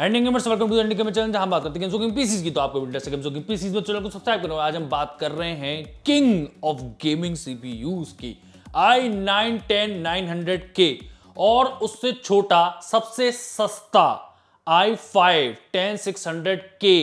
ending gamers welcome to ending gamer channel हम बात करते हैं गेम पीसीज की तो आपको इंटरेस्ट गेम्स गेम पीसीज में चैनल को सब्सक्राइब करो आज हम बात कर रहे हैं किंग ऑफ गेमिंग सीपीयूज की i nine ten nine hundred K और उससे छोटा सबसे सस्ता i five ten six hundred K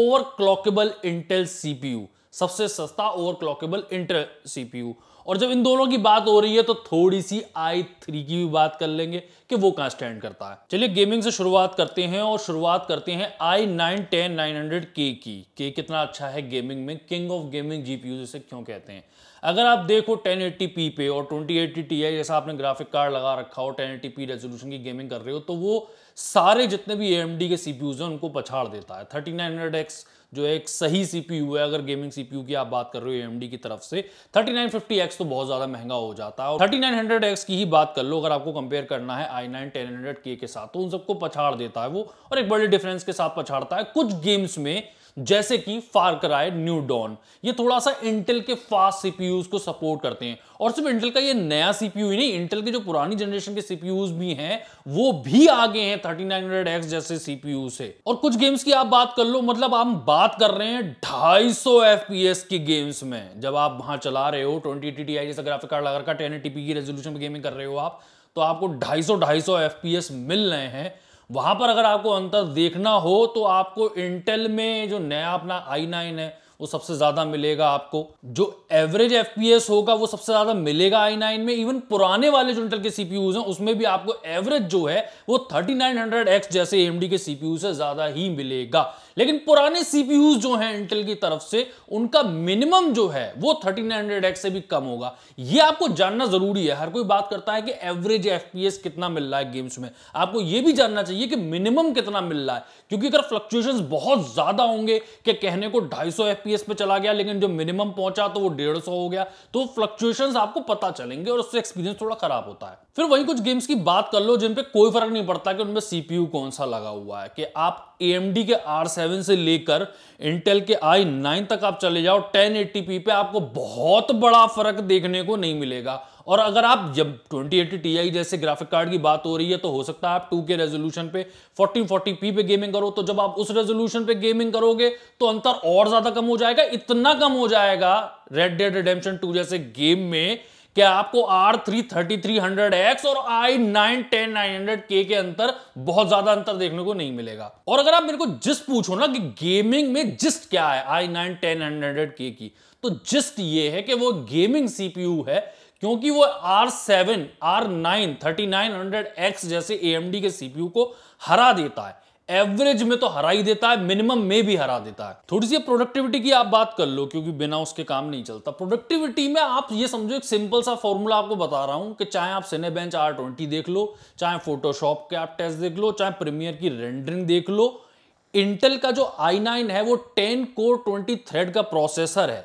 overclockable Intel CPU सबसे सस्ता ओवर क्लॉकेबल इंटेल सीपीयू और जब इन दोनों की बात हो रही है तो थोड़ी सी आई थ्री की भी बात कर लेंगे कि वो कहाँ स्टैंड करता है चलिए गेमिंग से शुरुआत करते हैं और शुरुआत करते हैं i nine ten nine hundred K की के कितना अच्छा है गेमिंग में किंग ऑफ गेमिंग जीपीयू जिसे क्यों कहते हैं अगर आप देखो 1080p पे और 2080 Ti जैसा आपने ग्राफिक कार्ड लगा रखा हो 1080p रेजोल्यूशन की गेमिंग कर रहे हो तो वो सारे जितने भी AMD के CPUs हैं उनको पछाड़ देता है 3900X जो एक सही सीपीयू है अगर गेमिंग सीपीयू की आप बात कर रहे हो एएमडी की तरफ से 3950X तो बहुत ज़्यादा महंगा हो जाता है और 3900X की ही बात कर लो अगर आपको कंपेयर करना है आई नाइन टेन के साथ तो उन सबको पछाड़ देता है वो और एक बड़े डिफरेंस के साथ पछाड़ता है कुछ गेम्स में जैसे कि फारक्राई न्यू डॉन ये थोड़ा सा इंटेल के फास्ट सीपीयू को सपोर्ट करते हैं और सिर्फ इंटेल का ये नया सीपीयू ही नहीं इंटेल के जो पुरानी जनरेशन के सीपीयूज भी हैं वो भी आगे हैं थर्टी नाइन हंड्रेड एक्स जैसे सीपीयू से और कुछ गेम्स की आप बात कर लो मतलब हम बात कर रहे हैं ढाई सौ एफ पी एस की गेम्स में जब आप वहां चला रहे हो ट्वेंटी टी टी आई जैसा ग्राफिक कार्ड लगा रखा टेन टीपी की रेजोल्यूशन में गेमिंग कर रहे हो आप तो आपको ढाई सौ ढाई सौ मिल रहे हैं वहां पर अगर आपको अंतर देखना हो तो आपको इंटेल में जो नया अपना आई नाइन है वो सबसे ज़्यादा मिलेगा आपको जो एवरेज एफ होगा वो सबसे ज़्यादा मिलेगा आई नाइन में इवन पुराने वाले जो इंटेल के सीपीयू हैं उसमें भी आपको एवरेज जो है वो थर्टी नाइन हंड्रेड एक्स जैसे एम के सीपीयू से ज़्यादा ही मिलेगा लेकिन पुराने सीपीयू जो हैं इंटेल की तरफ से उनका मिनिमम जो है वो 3900X से भी कम होगा ये आपको जानना जरूरी है हर कोई बात करता है कि एवरेज एफपीएस कितना मिल रहा है गेम्स में आपको ये भी जानना चाहिए कि मिनिमम कितना मिल रहा है क्योंकि अगर फ्लक्चुएशन बहुत ज्यादा होंगे कि कहने को ढाई सौ पे चला गया लेकिन जो मिनिमम पहुंचा तो वो डेढ़ हो गया तो फ्लक्चुएशन आपको पता चलेंगे और उससे एक्सपीरियंस थोड़ा खराब होता है फिर वही कुछ गेम्स की बात कर लो जिन पे कोई फर्क नहीं पड़ता कि उनमें सीपीयू कौन सा लगा हुआ है कि आप AMD के R7 से लेकर इंटेल के i9 तक आप चले जाओ 1080p पे आपको बहुत बड़ा फर्क देखने को नहीं मिलेगा और अगर आप जब 2080 Ti जैसे ग्राफिक कार्ड की बात हो रही है तो हो सकता है आप 2K रेजोल्यूशन पे 1440p पे गेमिंग करो तो जब आप उस रेजोल्यूशन पे गेमिंग करोगे तो अंतर और ज्यादा कम हो जाएगा इतना कम हो जाएगा रेड डेड रिडेम्पशन 2 जैसे गेम में कि आपको R three thirty three hundred X और i nine ten nine hundred K के अंतर बहुत ज्यादा अंतर देखने को नहीं मिलेगा और अगर आप मेरे को जिस्ट पूछो ना कि गेमिंग में जिस्ट क्या है आई नाइन टेन हंड्रेड के की तो जिस्ट ये है कि वो गेमिंग सीपीयू है क्योंकि वो R seven R nine thirty nine hundred X जैसे ए के सीपीयू को हरा देता है एवरेज में तो हरा ही देता है मिनिमम में भी हरा देता है थोड़ी सी प्रोडक्टिविटी की आप बात कर लो क्योंकि बिना उसके काम नहीं चलता प्रोडक्टिविटी में आप ये समझो एक सिंपल सा फॉर्मूला आपको बता रहा हूं कि चाहे आप सिने बेंच आर ट्वेंटी देख लो चाहे फोटोशॉप के आप टेस्ट देख लो चाहे प्रीमियर की रेंडरिंग देख लो इंटेल का जो आई नाइन है वो टेन कोर ट्वेंटी थ्रेड का प्रोसेसर है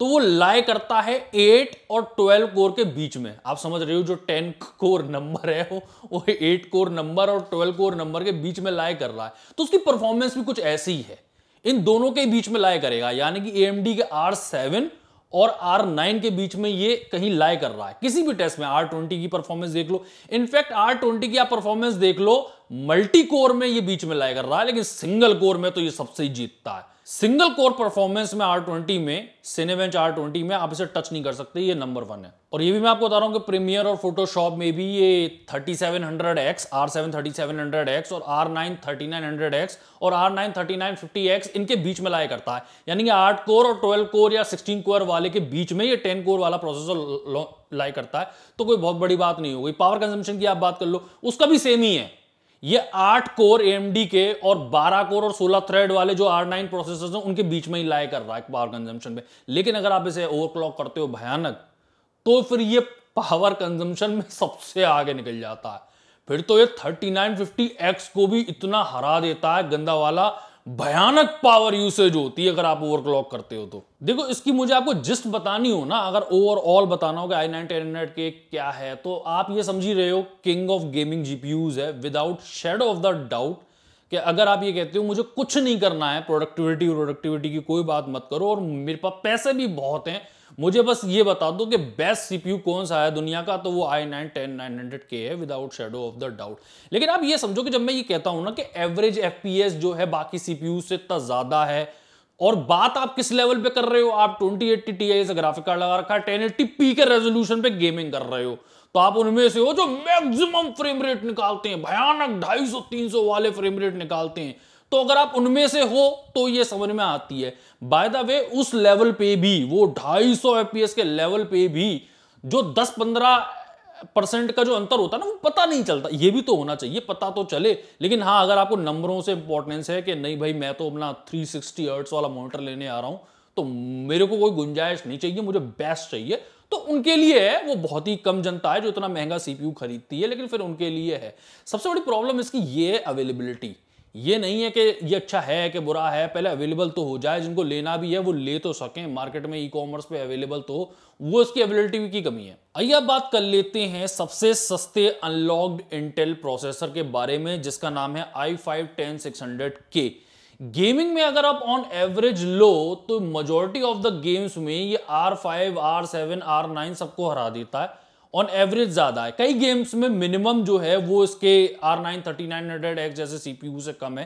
तो वो लाई करता है एट और ट्वेल्व कोर के बीच में आप समझ रहे हो जो टेन कोर नंबर है वो वो एट कोर नंबर और ट्वेल्व कोर नंबर के बीच में लाई कर रहा है तो उसकी परफॉर्मेंस भी कुछ ऐसी ही है इन दोनों के बीच में लाई करेगा यानी कि ए के आर सेवन और R9 के बीच में ये कहीं लाई कर रहा है किसी भी टेस्ट में R20 की परफॉर्मेंस देख लो इनफैक्ट R20 की आप परफॉर्मेंस देख लो मल्टी कोर में ये बीच में लाई कर रहा है लेकिन सिंगल कोर में तो ये सबसे जीतता है सिंगल कोर परफॉर्मेंस में आर ट्वेंटी में सिनेवेंच आर ट्वेंटी में आप इसे टच नहीं कर सकते ये नंबर वन है और ये भी मैं आपको बता रहा हूँ कि प्रीमियर और फोटोशॉप में भी ये thirty thirty seven seven hundred X R seven hundred X और R nine nine thirty hundred X और R nine nine thirty fifty X इनके बीच में लाया करता है यानी कि आठ कोर और ट्वेल्व कोर या सिक्सटीन कोर वाले के बीच में ये टेन कोर वाला प्रोसेसर लाया करता है तो कोई बहुत बड़ी बात नहीं हो गई पावर कंजम्पशन की आप बात कर लो उसका भी सेम ही है ये आठ कोर एम के और बारह कोर और सोलह थ्रेड वाले जो आर नाइन प्रोसेसर हैं उनके बीच में ही लाया कर रहा है पावर कंजम्पशन में लेकिन अगर आप इसे ओवरक्लॉक करते हो भयानक तो फिर ये पावर कंजम्पशन में सबसे आगे निकल जाता है फिर तो ये थर्टी नाइन फिफ्टी एक्स को भी इतना हरा देता है गंदा वाला भयानक पावर यूसेज होती है अगर आप ओवरक्लॉक करते हो तो देखो इसकी मुझे आपको जिस्ट बतानी हो ना अगर ओवरऑल बताना हो कि आई नाइन टेन के क्या है तो आप ये समझ रहे हो किंग ऑफ गेमिंग जीपीयूज है without shadow of the doubt कि अगर आप ये कहते हो मुझे कुछ नहीं करना है प्रोडक्टिविटी प्रोडक्टिविटी की कोई बात मत करो और मेरे पास पैसे भी बहुत हैं मुझे बस ये बता दो कि बेस्ट सीपीयू कौन सा है दुनिया का तो वो i nine ten nine hundred K है without shadow of the doubt लेकिन आप ये समझो कि जब मैं ये कहता हूं ना कि एवरेज एफपीएस जो है बाकी सीपीयू से इतना ज्यादा है और बात आप किस लेवल पे कर रहे हो आप 2080 Ti से ग्राफिक कार्ड लगा रखा है पी के रेजोल्यूशन पे गेमिंग कर रहे हो तो आप उनमें से हो जो मैक्सिमम फ्रेम रेट निकालते हैं भयानक 250 300 वाले फ्रेम रेट निकालते हैं तो अगर आप उनमें से हो तो ये समझ में आती है बाय द वे उस लेवल पे भी वो 250 सौ के लेवल पे भी जो 10-15 परसेंट का जो अंतर होता है ना वो पता नहीं चलता ये भी तो होना चाहिए पता तो चले लेकिन हाँ अगर आपको नंबरों से इंपॉर्टेंस है कि नहीं भाई मैं तो अपना थ्री सिक्सटी वाला मोनिटर लेने आ रहा हूं तो मेरे को कोई गुंजाइश नहीं चाहिए मुझे बेस्ट चाहिए तो उनके लिए है वो बहुत ही कम जनता है जो इतना महंगा सीपीयू खरीदती है लेकिन फिर उनके लिए है सबसे बड़ी प्रॉब्लम इसकी ये है अवेलेबिलिटी ये नहीं है कि ये अच्छा है कि बुरा है पहले अवेलेबल तो हो जाए जिनको लेना भी है वो ले तो सकें मार्केट में ई कॉमर्स पे अवेलेबल तो वो इसकी अवेलेबिलिटी की कमी है आइए बात कर लेते हैं सबसे सस्ते अनलॉक्ड इंटेल प्रोसेसर के बारे में जिसका नाम है i five ten six hundred K gaming में अगर आप ऑन एवरेज लो तो मेजोरिटी ऑफ द गेम्स में ये R five R seven R nine सबको हरा देता है ऑन एवरेज ज़्यादा है कई गेम्स में मिनिमम जो है वो इसके R nine thirty nine hundred X जैसे सीपीयू से कम है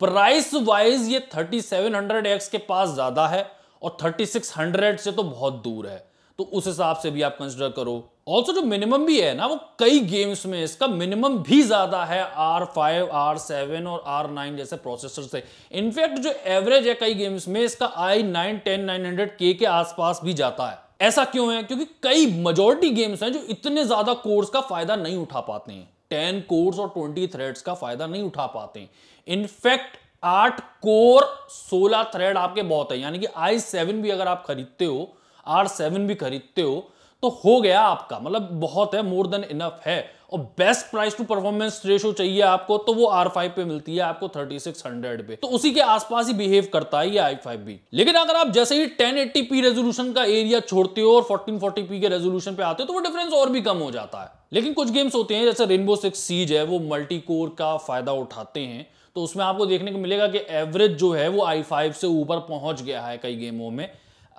प्राइस वाइज ये थर्टी सेवन हंड्रेड एक्स के पास ज़्यादा है और थर्टी सिक्स हंड्रेड से तो बहुत दूर है तो उस हिसाब से भी आप कंसिडर करो ऑल्सो जो मिनिमम भी है ना वो कई गेम्स में इसका मिनिमम भी ज़्यादा है आर फाइव आर सेवन और आर नाइन जैसे प्रोसेसर से इनफैक्ट जो एवरेज है कई गेम्स में इसका i nine ten nine hundred K आसपास भी जाता है ऐसा क्यों है क्योंकि कई मेजोरिटी गेम्स हैं जो इतने ज्यादा कोर्स का फायदा नहीं उठा पाते हैं टेन कोर्स और ट्वेंटी थ्रेड्स का फायदा नहीं उठा पाते हैं इनफैक्ट आठ कोर सोलह थ्रेड आपके बहुत है यानी कि आई सेवन भी अगर आप खरीदते हो आर सेवन भी खरीदते हो तो हो गया आपका मतलब बहुत है मोर देन इनफ है और best price to performance ratio चाहिए आपको तो वो आर फाइव पे मिलती है आपको थर्टी सिक्स हंड्रेड पे तो उसी के आसपास ही बिहेव करता है ये आई फाइव भी लेकिन अगर आप जैसे ही टेन एट्टी पी रेजोल्यूशन का एरिया छोड़ते हो और फोर्टीन फोर्टी पी के रेजोल्यूशन पे आते हो तो वो डिफरेंस और भी कम हो जाता है लेकिन कुछ गेम्स होते हैं जैसे रेनबो सिक्स सीज है वो मल्टी कोर का फायदा उठाते हैं तो उसमें आपको देखने को मिलेगा कि एवरेज जो है वो आई फाइव से ऊपर पहुंच गया है कई गेमों में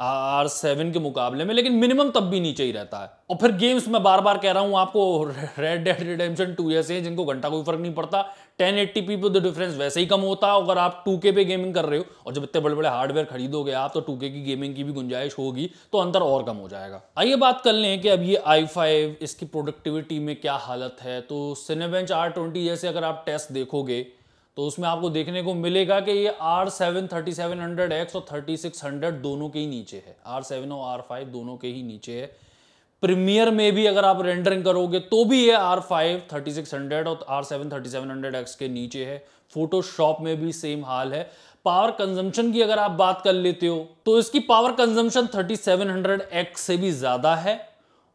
आर सेवन के मुकाबले में लेकिन मिनिमम तब भी नीचे ही रहता है और फिर गेम्स में बार बार कह रहा हूं आपको रेड डेड रिडेम्पशन टू जैसे हैं जिनको घंटा कोई फर्क नहीं पड़ता टेन एट्टी पी पर डिफरेंस वैसे ही कम होता है अगर आप टू के पे गेमिंग कर रहे हो और जब इतने बड़े बड़े हार्डवेयर खरीदोगे आप तो टू के की गेमिंग की भी गुंजाइश होगी तो अंतर और कम हो जाएगा आइए बात कर लें कि अब ये आई फाइव इसकी प्रोडक्टिविटी में क्या हालत है तो सिनेबेंच आर ट्वेंटी जैसे अगर आप टेस्ट देखोगे तो उसमें आपको देखने को मिलेगा कि ये R seven thirty seven hundred X और थर्टी सिक्स हंड्रेड दोनों के ही नीचे है आर सेवन और आर फाइव दोनों के ही नीचे है प्रीमियर में भी अगर आप रेंडरिंग करोगे तो भी ये R five thirty six hundred और R seven thirty seven hundred X के नीचे है फोटोशॉप में भी सेम हाल है पावर कंजम्पशन की अगर आप बात कर लेते हो तो इसकी पावर कंजम्पशन एक्स से भी ज्यादा है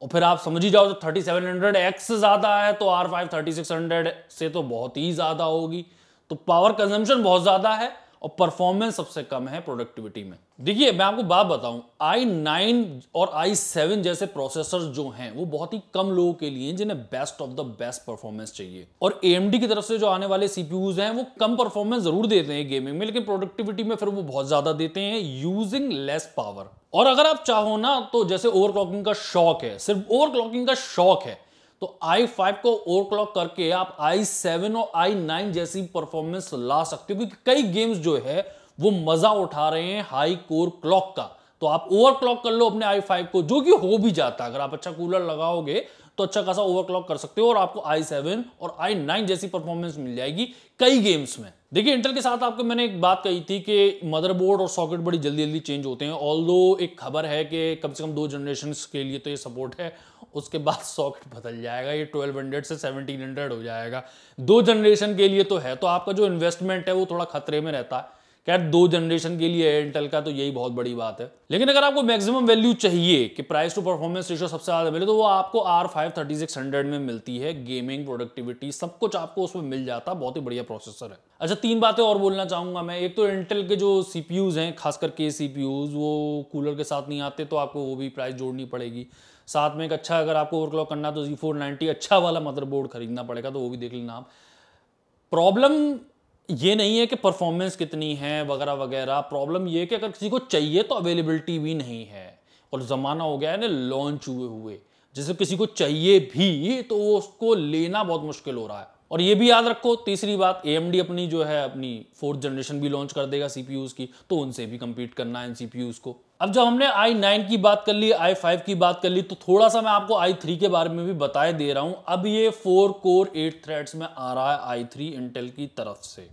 और फिर आप समझ ही जाओ तो हंड्रेड एक्स ज्यादा है तो R five thirty six hundred से तो बहुत ही ज्यादा होगी तो पावर कंजम्पशन बहुत ज्यादा है और परफॉर्मेंस सबसे कम है प्रोडक्टिविटी में देखिए मैं आपको बात बताऊं आई नाइन और आई सेवन जैसे प्रोसेसर जो हैं वो बहुत ही कम लोगों के लिए जिन्हें best of the best performance चाहिए और ए की तरफ से जो आने वाले सीपीयूज हैं वो कम परफॉर्मेंस जरूर देते हैं गेमिंग में लेकिन प्रोडक्टिविटी में फिर वो बहुत ज्यादा देते हैं यूजिंग लेस पावर और अगर आप चाहो ना तो जैसे ओवरक्लॉकिंग का शौक है सिर्फ ओवरक्लॉकिंग का शौक है तो आई फाइव को ओवर क्लॉक करके आप आई सेवन और आई नाइन जैसी परफॉर्मेंस ला सकते हो क्योंकि कई गेम्स जो है वो मजा उठा रहे हैं हाई कोर क्लॉक का तो आप ओवर क्लॉक कर लो अपने आई फाइव को जो कि हो भी जाता है अगर आप अच्छा कूलर लगाओगे तो अच्छा खासा ओवरक्लॉक कर सकते हो और आपको आई सेवन और आई नाइन जैसी परफॉर्मेंस मिल जाएगी कई गेम्स में देखिए इंटर के साथ आपको मैंने एक बात कही थी कि मदरबोर्ड और सॉकेट बड़ी जल्दी जल्दी चेंज होते हैं ऑल एक खबर है कि कम से कम दो जनरेशन के लिए तो ये सपोर्ट है उसके बाद सॉकेट बदल जाएगा ये 1200 से 1700 हो जाएगा दो जनरेशन के लिए तो है तो आपका जो इन्वेस्टमेंट है वो थोड़ा खतरे में रहता है खैर दो जनरेशन के लिए एयरटेल का तो यही बहुत बड़ी बात है लेकिन अगर आपको मैक्सिमम वैल्यू चाहिए कि प्राइस टू परफॉर्मेंस रेशियो सबसे ज़्यादा मिले तो वो आपको R five thirty six hundred में मिलती है गेमिंग प्रोडक्टिविटी सब कुछ आपको उसमें मिल जाता बहुत ही बढ़िया प्रोसेसर है अच्छा तीन बातें और बोलना चाहूंगा मैं एक तो इंटेल के जो सीपीयूज हैं खास करके सीपीयूज वो कूलर के साथ नहीं आते तो आपको वो भी प्राइस जोड़नी पड़ेगी साथ में एक अच्छा अगर आपको ओवरक्लॉक करना तो जी फोर नाइनटी अच्छा वाला मदरबोर्ड खरीदना पड़ेगा तो वो भी देख लेना आप प्रॉब्लम ये नहीं है कि परफॉर्मेंस कितनी है वगैरह वगैरह प्रॉब्लम ये है कि अगर किसी को चाहिए तो अवेलेबिलिटी भी नहीं है और ज़माना हो गया है ना लॉन्च हुए हुए जैसे किसी को चाहिए भी तो वो उसको लेना बहुत मुश्किल हो रहा है और ये भी याद रखो तीसरी बात ए अपनी जो है अपनी फोर्थ जनरेशन भी लॉन्च कर देगा सी की तो उनसे भी कम्पीट करना है इन सी को अब जब हमने आई नाइन की बात कर ली आई फाइव की बात कर ली तो थोड़ा सा मैं आपको आई थ्री के बारे में भी बताए दे रहा हूं अब ये फोर कोर एट थ्रेड्स में आ रहा है आई थ्री इंटेल की तरफ से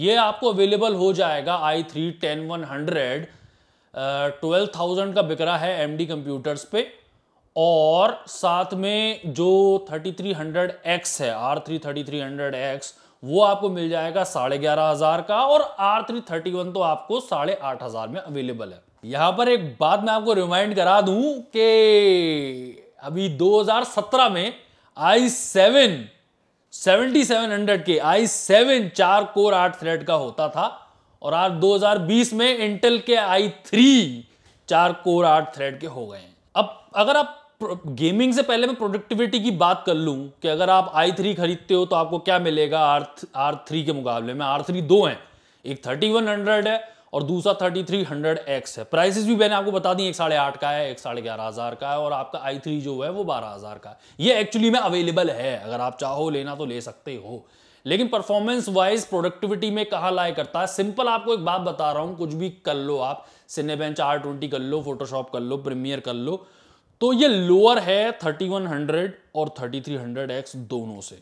ये आपको अवेलेबल हो जाएगा I three ten one hundred twelve thousand का बिक रहा है एम डी कंप्यूटर्स पे और साथ में जो थर्टी थ्री हंड्रेड एक्स है R three thirty three hundred X वो आपको मिल जाएगा साढ़े ग्यारह हज़ार का और आर थ्री थर्टी वन तो आपको साढ़े आठ हज़ार में अवेलेबल है यहां पर एक बात मैं आपको रिमाइंड करा दूं कि अभी 2017 में I seven seventy seven hundred के आई सेवन चार कोर आठ थ्रेड का होता था और आज 2020 में इंटेल के आई थ्री चार कोर आठ थ्रेड के हो गए हैं अब अगर आप गेमिंग से पहले मैं प्रोडक्टिविटी की बात कर लूं कि अगर आप आई थ्री खरीदते हो तो आपको क्या मिलेगा आर आर थ्री के मुकाबले में आर थ्री दो हैं एक थर्टी वन हंड्रेड है और दूसरा थर्टी थ्री हंड्रेड एक्स है प्राइसेस भी मैंने आपको बता दी एक साढ़े आठ का है एक साढ़े ग्यारह हज़ार का है और आपका आई थ्री जो है वो बारह हज़ार का है ये एक्चुअली में अवेलेबल है अगर आप चाहो लेना तो ले सकते हो लेकिन परफॉर्मेंस वाइज प्रोडक्टिविटी में कहा लाया करता है सिंपल आपको एक बात बता रहा हूँ कुछ भी कर लो आप सिने बेंच आर ट्वेंटी कर लो फोटोशॉप कर लो प्रीमियर कर लो तो ये लोअर है थर्टी वन हंड्रेड और थर्टी थ्री हंड्रेड एक्स दोनों से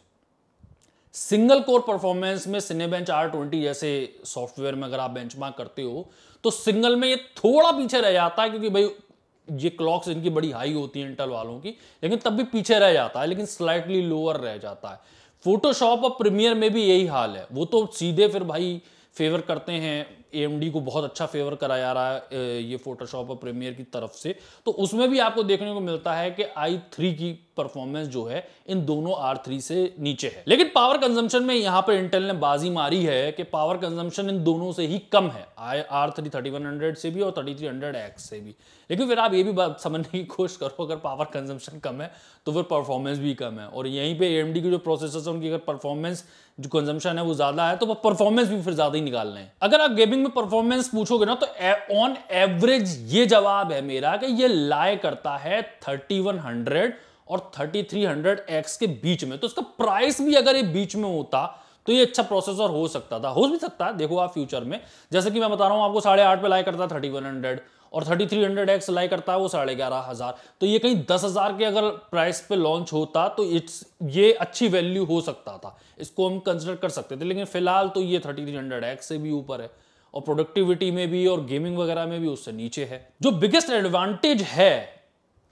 सिंगल कोर परफॉर्मेंस में सिनेबेंच आर ट्वेंटी जैसे सॉफ्टवेयर में अगर आप बेंचमार्क करते हो तो सिंगल में ये थोड़ा पीछे रह जाता है क्योंकि भाई ये क्लॉक्स इनकी बड़ी हाई होती है इंटल वालों की लेकिन तब भी पीछे रह जाता है लेकिन स्लाइटली लोअर रह जाता है फोटोशॉप और प्रीमियर में भी यही हाल है वो तो सीधे फिर भाई फेवर करते हैं ए को बहुत अच्छा फेवर कराया रहा है ये फोटोशॉप और प्रीमियर की तरफ से तो उसमें भी आपको देखने को मिलता है कि आई थ्री की परफॉर्मेंस जो है इन दोनों आर थ्री से नीचे है लेकिन पावर कंजम्पशन में यहाँ पर इंटेल ने बाजी मारी है कि पावर कंजम्पशन इन दोनों से ही कम है I R three thirty one hundred से भी और थर्टी थ्री हंड्रेड एक्स से भी लेकिन फिर आप ये भी बात समझने की कोशिश करो अगर पावर कंजम्पशन कम है तो फिर परफॉर्मेंस भी कम है और यहीं पर ए के जो प्रोसेसर है उनकी अगर परफॉर्मेंस जो कंजम्पशन है वो ज़्यादा है तो परफॉर्मेंस भी फिर ज़्यादा ही निकाल लें अगर आप गेमिंग में परफॉर्मेंस पूछोगे ना तो ऑन एवरेज ये जवाब है मेरा कि ये लाए करता है 3100 और 3300 एक्स के बीच में तो इसका प्राइस भी अगर ये बीच में होता तो ये अच्छा प्रोसेसर हो सकता था हो भी सकता है देखो आप फ्यूचर में जैसे कि मैं बता रहा हूं आपको साढ़े आठ पे लाए करता थर्टी वन हंड्रेड और थर्टी थ्री हंड्रेड एक्स लाई करता है वो साढ़े ग्यारह हज़ार तो ये कहीं दस हज़ार के अगर प्राइस पे लॉन्च होता तो इट्स ये अच्छी वैल्यू हो सकता था इसको हम कंसिडर कर सकते थे लेकिन फिलहाल तो ये थर्टी थ्री हंड्रेड एक्स से भी ऊपर है और प्रोडक्टिविटी में भी और गेमिंग वगैरह में भी उससे नीचे है जो बिगेस्ट एडवांटेज है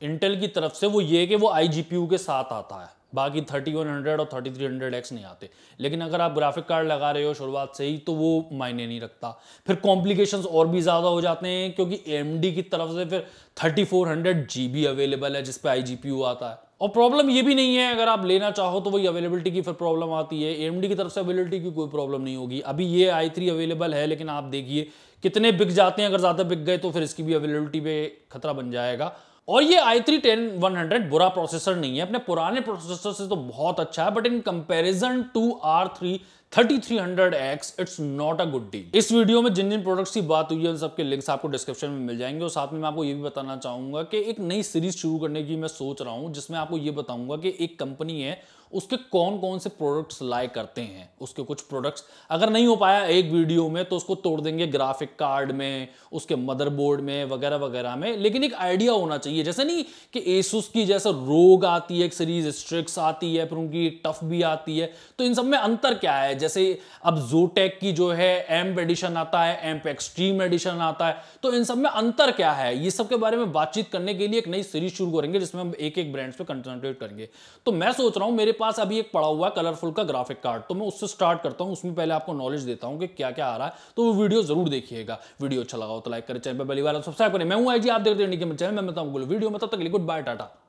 इंटेल की तरफ से वो ये कि वो आई के साथ आता है बाकी 3100 और 3300X नहीं आते लेकिन अगर आप ग्राफिक कार्ड लगा रहे हो शुरुआत से ही तो वो मायने नहीं रखता फिर कॉम्प्लिकेशंस और भी ज़्यादा हो जाते हैं क्योंकि एम की तरफ से फिर 3400 GB अवेलेबल है जिस पे आई आता है और प्रॉब्लम ये भी नहीं है अगर आप लेना चाहो तो वही अवेलेबिलिटी की फिर प्रॉब्लम आती है एम की तरफ से अवेलेबिलिटी की कोई प्रॉब्लम नहीं होगी अभी ये आई थ्री अवेलेबल है लेकिन आप देखिए कितने बिक जाते हैं अगर ज़्यादा बिक गए तो फिर इसकी भी अवेलेबिलिटी पे खतरा बन जाएगा और ये I three ten one hundred बुरा प्रोसेसर नहीं है अपने पुराने प्रोसेसर से तो बहुत अच्छा है but in comparison to R three 3300X it's not a good deal इस वीडियो में जिन जिन प्रोडक्ट्स की बात हुई है उन सबके लिंक्स आपको डिस्क्रिप्शन में मिल जाएंगे और साथ में मैं आपको ये भी बताना चाहूंगा कि एक नई सीरीज शुरू करने की मैं सोच रहा हूँ जिसमें आपको ये बताऊंगा कि एक कंपनी है उसके कौन कौन से प्रोडक्ट्स लाए करते हैं उसके कुछ प्रोडक्ट्स अगर नहीं हो पाया एक वीडियो में तो उसको तोड़ देंगे ग्राफिक कार्ड में उसके मदरबोर्ड में वगैरह वगैरह में लेकिन एक आइडिया होना चाहिए जैसे नहीं कि एसुस की जैसे रोग आती है एक सीरीज स्ट्रिक्स आती है फिर उनकी टफ भी आती है तो इन सब में अंतर क्या है जैसे अब जोटेक की जो है एम्प एडिशन आता है एम्प एक्सट्रीम एडिशन आता है तो इन सब में अंतर क्या है ये सब के बारे में बातचीत करने के लिए एक नई सीरीज शुरू करेंगे जिसमें हम एक एक ब्रांड्स पे कंसनट्रेट करेंगे तो मैं सोच रहा हूं मेरे पास अभी एक पड़ा हुआ है कलरफुल का ग्राफिक कार्ड तो मैं उससे स्टार्ट करता हूँ उसमें पहले आपको नॉलेज देता हूँ कि क्या क्या आ रहा है तो वो वीडियो जरूर देखिएगा वीडियो अच्छा लगा हो तो लाइक करें चैनल पर पहली बार सब्सक्राइब करें मैं हूँ आई जी आप देखते हैं मैं बताऊँ वीडियो तब तक गुड बाय टाटा